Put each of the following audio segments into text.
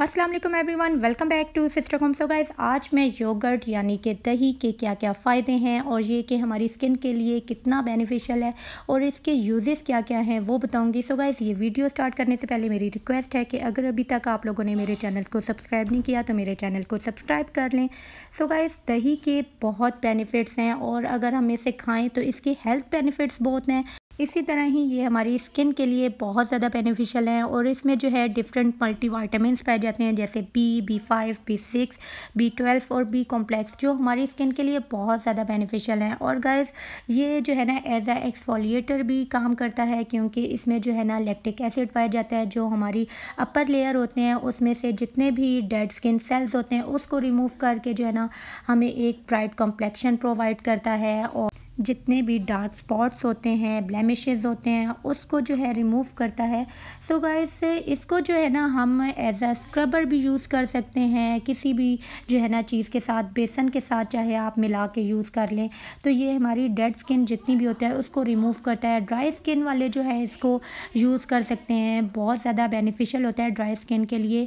Aslam everyone welcome back to sister home so guys आज मैं yogurt यानी कि दही के क्या क्या फ़ायदे हैं और ये कि हमारी स्किन के लिए कितना बेनिफिशियल है और इसके यूजेस क्या क्या हैं वो बताऊंगी सो गाइज़ ये वीडियो स्टार्ट करने से पहले मेरी रिक्वेस्ट है कि अगर अभी तक आप लोगों ने मेरे चैनल को सब्सक्राइब नहीं किया तो मेरे चैनल को सब्सक्राइब कर लें सो गाइज़ दही के बहुत बेनिफिट्स हैं और अगर हम इसे खाएँ तो इसके हेल्थ बेनिफिट्स बहुत हैं इसी तरह ही ये हमारी स्किन के लिए बहुत ज़्यादा बेनिफिशियल हैं और इसमें जो है डिफरेंट मल्टी वाइटामस पाए जाते हैं जैसे B B five B six B twelve और बी कॉम्प्लेक्स जो हमारी स्किन के लिए बहुत ज़्यादा बेनिफिशियल हैं और गैस ये जो है ना एज आ एक्सफोलिएटर भी काम करता है क्योंकि इसमें जो है ना लेक्टिक एसिड पाया जाता है जो हमारी अपर लेयर होते हैं उसमें से जितने भी डेड स्किन सेल्स होते हैं उसको रिमूव करके जो है ना हमें एक ब्राइट कॉम्प्लेक्शन प्रोवाइड करता है और जितने भी डार्क स्पॉट्स होते हैं ब्लैमिशेज़ होते हैं उसको जो है रिमूव करता है सो so गाइस इसको जो है ना हम एज अ स्क्रबर भी यूज़ कर सकते हैं किसी भी जो है ना चीज़ के साथ बेसन के साथ चाहे आप मिला के यूज़ कर लें तो ये हमारी डेड स्किन जितनी भी होता है उसको रिमूव करता है ड्राई स्किन वाले जो है इसको यूज़ कर सकते हैं बहुत ज़्यादा बेनिफिशियल होता है ड्राई स्किन के लिए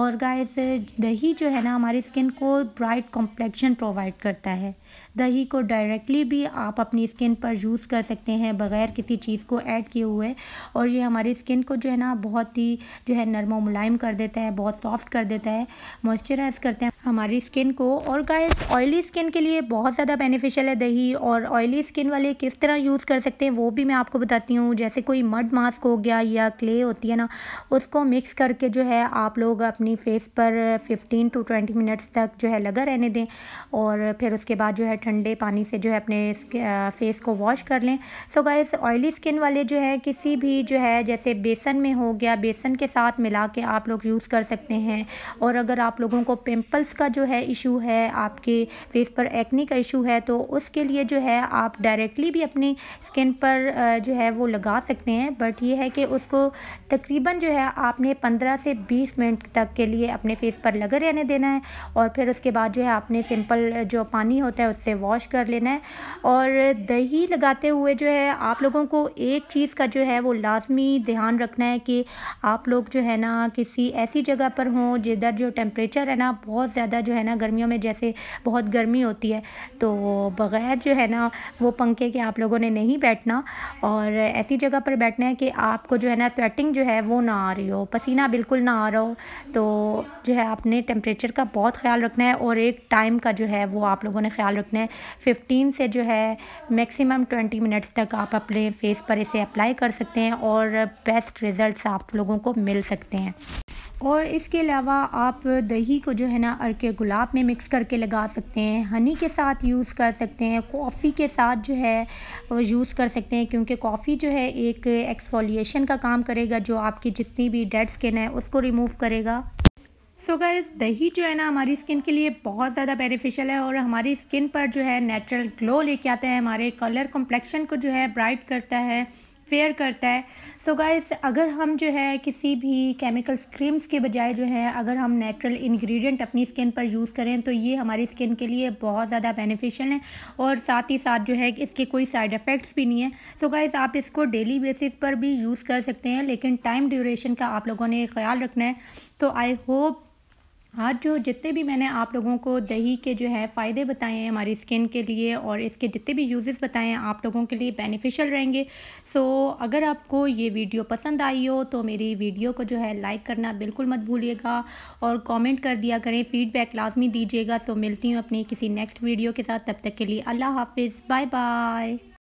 और गाइस दही जो है ना हमारी स्किन को ब्राइट कॉम्प्लेक्शन प्रोवाइड करता है दही को डायरेक्टली भी आप अपनी स्किन पर यूज़ कर सकते हैं बग़ैर किसी चीज़ को ऐड किए हुए और ये हमारी स्किन को जो है ना बहुत ही जो है नरम मुलायम कर देता है बहुत सॉफ्ट कर देता है मॉइस्चराइज़ करते हैं हमारी स्किन को और गाइस ऑयली स्किन के लिए बहुत ज़्यादा बेनिफिशियल है दही और ऑयली स्किन वाले किस तरह यूज़ कर सकते हैं वो भी मैं आपको बताती हूँ जैसे कोई मड मास्क हो गया या क्ले होती है ना उसको मिक्स करके जो है आप लोग अपनी फेस पर 15 टू 20 मिनट्स तक जो है लगा रहने दें और फिर उसके बाद जो है ठंडे पानी से जो है अपने फेस को वॉश कर लें सो गाइस ऑयली स्किन वाले जो है किसी भी जो है जैसे बेसन में हो गया बेसन के साथ मिला के आप लोग यूज़ कर सकते हैं और अगर आप लोगों को पिम्पल्स का जो है इशू है आपके फेस पर एक्ने का इशू है तो उसके लिए जो है आप डायरेक्टली भी अपनी स्किन पर जो है वो लगा सकते हैं बट ये है कि उसको तकरीबन जो है आपने पंद्रह से बीस मिनट तक के लिए अपने फेस पर लगे रहने देना है और फिर उसके बाद जो है आपने सिंपल जो पानी होता है उससे वॉश कर लेना है और दही लगाते हुए जो है आप लोगों को एक चीज़ का जो है वो लाजमी ध्यान रखना है कि आप लोग जो है ना किसी ऐसी जगह पर हों जिधर जो टेम्परेचर है ना बहुत ज़्यादा ज़्यादा जो है ना गर्मियों में जैसे बहुत गर्मी होती है तो बग़ैर जो है ना वो पंखे के आप लोगों ने नहीं बैठना और ऐसी जगह पर बैठना है कि आपको जो है ना स्वेटिंग जो है वो ना आ रही हो पसीना बिल्कुल ना आ रहा हो तो जो है आपने टेम्परेचर का बहुत ख्याल रखना है और एक टाइम का जो है वो आप लोगों ने ख्याल रखना है फ़िफ्टीन से जो है मैक्सिमम ट्वेंटी मिनट्स तक आप अपने फेस पर इसे अप्लाई कर सकते हैं और बेस्ट रिज़ल्ट आप लोगों को मिल सकते हैं और इसके अलावा आप दही को जो है ना अरके गुलाब में मिक्स करके लगा सकते हैं हनी के साथ यूज़ कर सकते हैं कॉफ़ी के साथ जो है यूज़ कर सकते हैं क्योंकि कॉफ़ी जो है एक एक्सफोलिएशन का काम करेगा जो आपकी जितनी भी डेड स्किन है उसको रिमूव करेगा सो so गाइस दही जो है ना हमारी स्किन के लिए बहुत ज़्यादा बेनिफिशियल है और हमारी स्किन पर जो है नेचुरल ग्लो लेके आता है हमारे कलर कॉम्प्लेक्शन को जो है ब्राइट करता है फेयर करता है सो so गाइस अगर हम जो है किसी भी केमिकल क्रीम्स के बजाय जो है अगर हम नेचुरल इंग्रेडिएंट अपनी स्किन पर यूज़ करें तो ये हमारी स्किन के लिए बहुत ज़्यादा बेनिफिशियल है और साथ ही साथ जो है इसके कोई साइड इफ़ेक्ट्स भी नहीं है सो so गाइस आप इसको डेली बेसिस पर भी यूज़ कर सकते हैं लेकिन टाइम ड्यूरेशन का आप लोगों ने ख्याल रखना है तो आई होप आज हाँ, जो जितने भी मैंने आप लोगों को दही के जो है फ़ायदे बताए हैं हमारी स्किन के लिए और इसके जितने भी यूजेस बताए हैं आप लोगों के लिए बेनिफिशियल रहेंगे सो so, अगर आपको ये वीडियो पसंद आई हो तो मेरी वीडियो को जो है लाइक करना बिल्कुल मत भूलिएगा और कमेंट कर दिया करें फीडबैक लाजमी दीजिएगा तो मिलती हूँ अपनी किसी नेक्स्ट वीडियो के साथ तब तक के लिए अल्लाह हाफिज़ बाय बाय